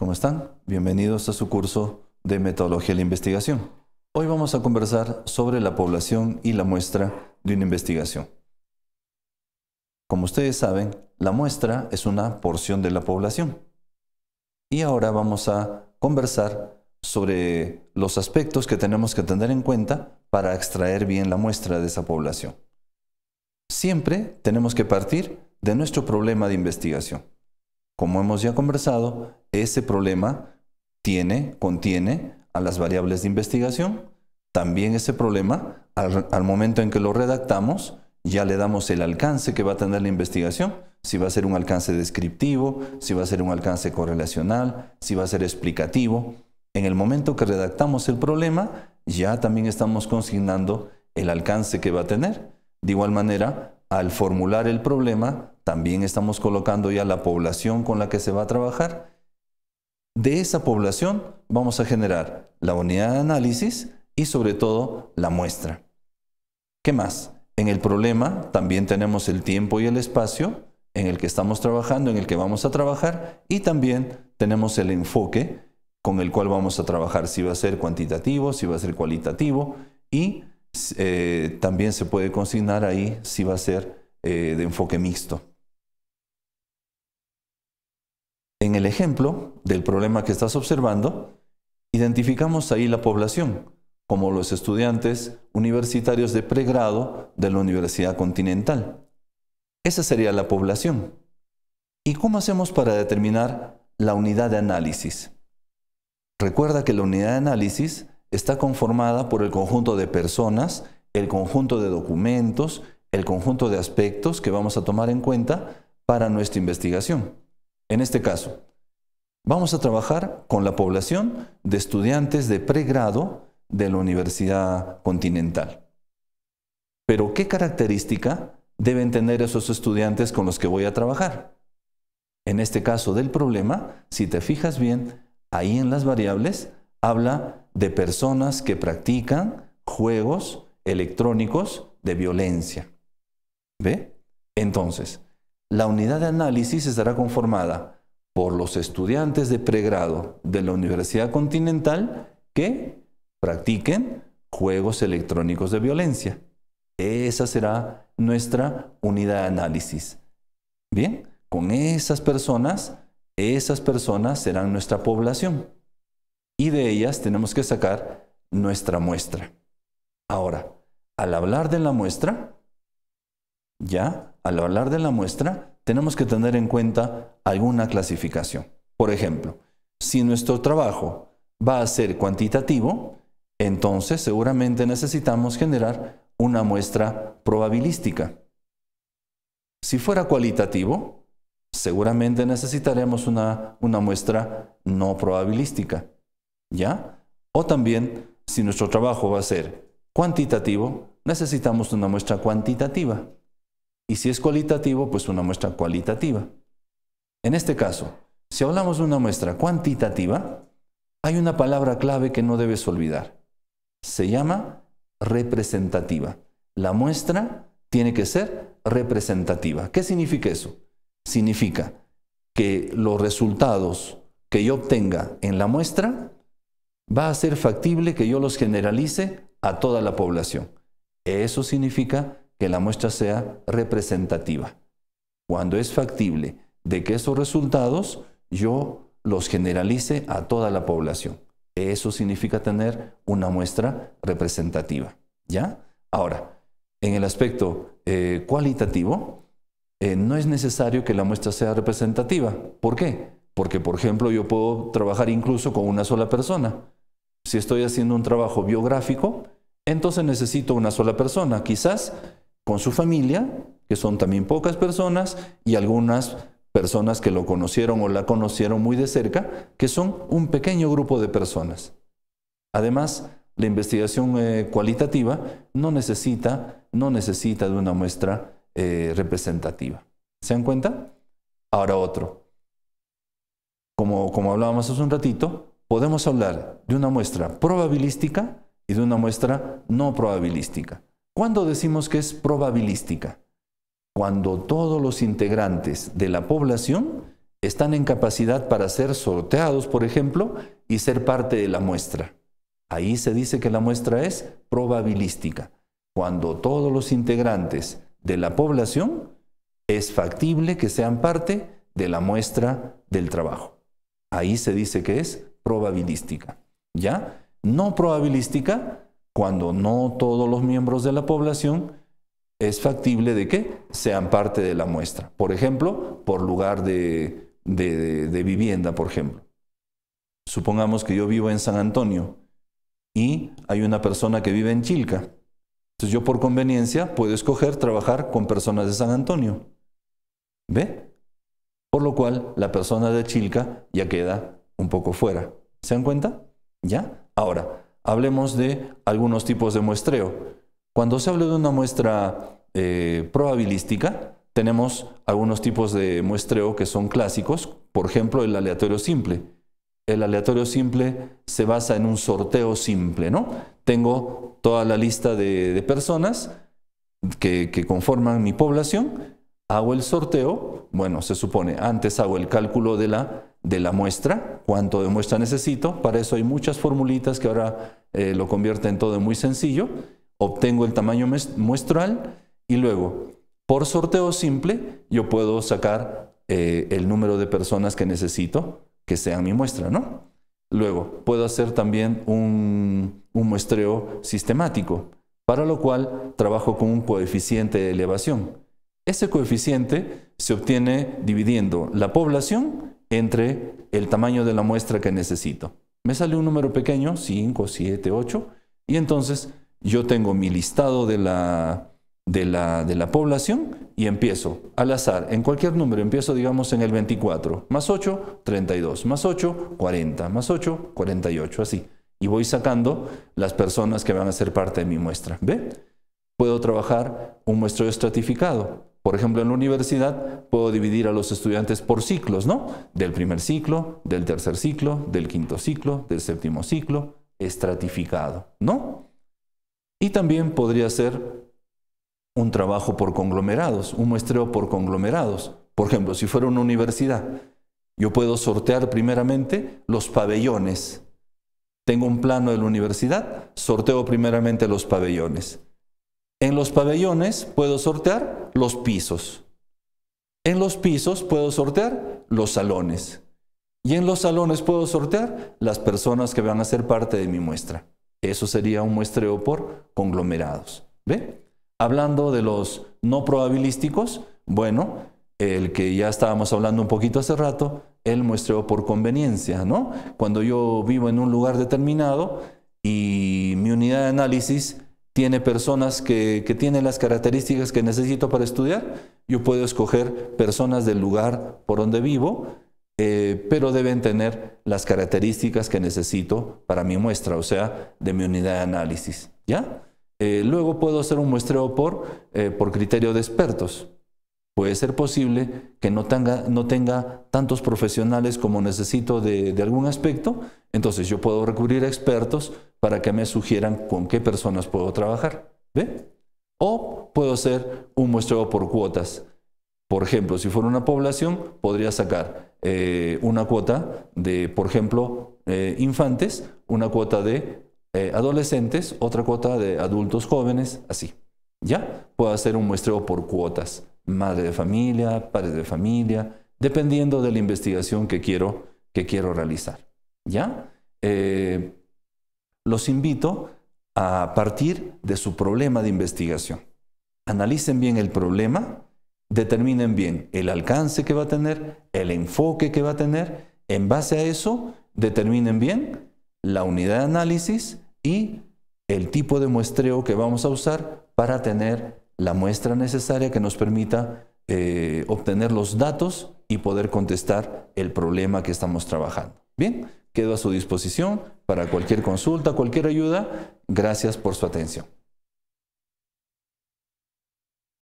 ¿Cómo están? Bienvenidos a su curso de Metodología de la Investigación. Hoy vamos a conversar sobre la población y la muestra de una investigación. Como ustedes saben, la muestra es una porción de la población. Y ahora vamos a conversar sobre los aspectos que tenemos que tener en cuenta para extraer bien la muestra de esa población. Siempre tenemos que partir de nuestro problema de investigación. Como hemos ya conversado, ese problema tiene, contiene a las variables de investigación. También ese problema, al, momento en que lo redactamos, ya le damos el alcance que va a tener la investigación, si va a ser un alcance descriptivo, si va a ser un alcance correlacional, si va a ser explicativo. En el momento que redactamos el problema, ya también estamos consignando el alcance que va a tener. De igual manera, al formular el problema, también estamos colocando ya la población con la que se va a trabajar. De esa población vamos a generar la unidad de análisis y sobre todo la muestra. ¿Qué más? En el problema también tenemos el tiempo y el espacio en el que estamos trabajando, en el que vamos a trabajar y también tenemos el enfoque con el cual vamos a trabajar, si va a ser cuantitativo, si va a ser cualitativo y eh, también se puede consignar ahí si va a ser eh, de enfoque mixto. en el ejemplo del problema que estás observando, identificamos ahí la población, como los estudiantes universitarios de pregrado de la Universidad Continental. Esa sería la población. ¿Y cómo hacemos para determinar la unidad de análisis? Recuerda que la unidad de análisis está conformada por el conjunto de personas, el conjunto de documentos, el conjunto de aspectos que vamos a tomar en cuenta para nuestra investigación. En este caso, vamos a trabajar con la población de estudiantes de pregrado de la Universidad Continental. Pero, ¿qué característica deben tener esos estudiantes con los que voy a trabajar? En este caso del problema, si te fijas bien, ahí en las variables habla de personas que practican juegos electrónicos de violencia. ¿Ve? Entonces, la unidad de análisis estará conformada por los estudiantes de pregrado de la Universidad Continental que practiquen juegos electrónicos de violencia. Esa será nuestra unidad de análisis. Bien, con esas personas, esas personas serán nuestra población. Y de ellas tenemos que sacar nuestra muestra. Ahora, al hablar de la muestra, ya al hablar de la muestra, tenemos que tener en cuenta alguna clasificación. Por ejemplo, si nuestro trabajo va a ser cuantitativo, entonces seguramente necesitamos generar una muestra probabilística. Si fuera cualitativo, seguramente necesitaremos una, una muestra no probabilística. ¿Ya? O también, si nuestro trabajo va a ser cuantitativo, necesitamos una muestra cuantitativa. Y si es cualitativo, pues una muestra cualitativa. En este caso, si hablamos de una muestra cuantitativa, hay una palabra clave que no debes olvidar. Se llama representativa. La muestra tiene que ser representativa. ¿Qué significa eso? Significa que los resultados que yo obtenga en la muestra va a ser factible que yo los generalice a toda la población. Eso significa que la muestra sea representativa. Cuando es factible de que esos resultados yo los generalice a toda la población. Eso significa tener una muestra representativa. ¿Ya? Ahora, en el aspecto eh, cualitativo, eh, no es necesario que la muestra sea representativa. ¿Por qué? Porque, por ejemplo, yo puedo trabajar incluso con una sola persona. Si estoy haciendo un trabajo biográfico, entonces necesito una sola persona. Quizás con su familia, que son también pocas personas, y algunas personas que lo conocieron o la conocieron muy de cerca, que son un pequeño grupo de personas. Además, la investigación eh, cualitativa no necesita, no necesita de una muestra eh, representativa. ¿Se dan cuenta? Ahora otro. Como, como hablábamos hace un ratito, podemos hablar de una muestra probabilística y de una muestra no probabilística. ¿Cuándo decimos que es probabilística? Cuando todos los integrantes de la población están en capacidad para ser sorteados, por ejemplo, y ser parte de la muestra. Ahí se dice que la muestra es probabilística, cuando todos los integrantes de la población es factible que sean parte de la muestra del trabajo. Ahí se dice que es probabilística. ¿Ya? No probabilística cuando no todos los miembros de la población, es factible de que sean parte de la muestra. Por ejemplo, por lugar de, vivienda, por ejemplo. Supongamos que yo vivo en San Antonio y hay una persona que vive en Chilca. Entonces yo por conveniencia puedo escoger trabajar con personas de San Antonio. ¿Ve? Por lo cual la persona de Chilca ya queda un poco fuera. ¿Se dan cuenta? ¿Ya? Ahora, hablemos de algunos tipos de muestreo. Cuando se habla de una muestra eh, probabilística, tenemos algunos tipos de muestreo que son clásicos, por ejemplo, el aleatorio simple. El aleatorio simple se basa en un sorteo simple, ¿no? Tengo toda la lista de, personas que, que conforman mi población, hago el sorteo, bueno, se supone, antes hago el cálculo de la, de la muestra, cuánto de muestra necesito, para eso hay muchas formulitas que ahora eh, lo convierte en todo muy sencillo, obtengo el tamaño muestral y luego, por sorteo simple, yo puedo sacar eh, el número de personas que necesito que sea mi muestra, ¿no? Luego, puedo hacer también un, un muestreo sistemático, para lo cual trabajo con un coeficiente de elevación. Ese coeficiente se obtiene dividiendo la población entre el tamaño de la muestra que necesito. Me sale un número pequeño, 5, 7, 8, y entonces yo tengo mi listado de la, de la, población y empiezo al azar, en cualquier número, empiezo digamos en el 24, más 8, 32, más 8, 40, más 8, 48, así. Y voy sacando las personas que van a ser parte de mi muestra. ¿Ve? Puedo trabajar un muestro estratificado. Por ejemplo, en la universidad puedo dividir a los estudiantes por ciclos, ¿no? Del primer ciclo, del tercer ciclo, del quinto ciclo, del séptimo ciclo, estratificado, ¿no? Y también podría ser un trabajo por conglomerados, un muestreo por conglomerados. Por ejemplo, si fuera una universidad, yo puedo sortear primeramente los pabellones. Tengo un plano de la universidad, sorteo primeramente los pabellones. En los pabellones puedo sortear los pisos. En los pisos puedo sortear los salones. Y en los salones puedo sortear las personas que van a ser parte de mi muestra. Eso sería un muestreo por conglomerados. ¿Ve? Hablando de los no probabilísticos, bueno, el que ya estábamos hablando un poquito hace rato, el muestreo por conveniencia, ¿no? Cuando yo vivo en un lugar determinado y mi unidad de análisis tiene personas que, tienen las características que necesito para estudiar, yo puedo escoger personas del lugar por donde vivo, eh, pero deben tener las características que necesito para mi muestra, o sea, de mi unidad de análisis. ¿ya? Eh, luego puedo hacer un muestreo por, eh, por criterio de expertos. Puede ser posible que no tenga, no tenga tantos profesionales como necesito de, algún aspecto, entonces yo puedo recurrir a expertos para que me sugieran con qué personas puedo trabajar. ¿Ve? O puedo hacer un muestreo por cuotas. Por ejemplo, si fuera una población, podría sacar eh, una cuota de, por ejemplo, eh, infantes, una cuota de eh, adolescentes, otra cuota de adultos jóvenes, así. ¿Ya? Puedo hacer un muestreo por cuotas madre de familia, padre de familia, dependiendo de la investigación que quiero, que quiero realizar. ¿Ya? Eh, los invito a partir de su problema de investigación. Analicen bien el problema, determinen bien el alcance que va a tener, el enfoque que va a tener. En base a eso, determinen bien la unidad de análisis y el tipo de muestreo que vamos a usar para tener la muestra necesaria que nos permita eh, obtener los datos y poder contestar el problema que estamos trabajando. Bien, quedo a su disposición para cualquier consulta, cualquier ayuda. Gracias por su atención.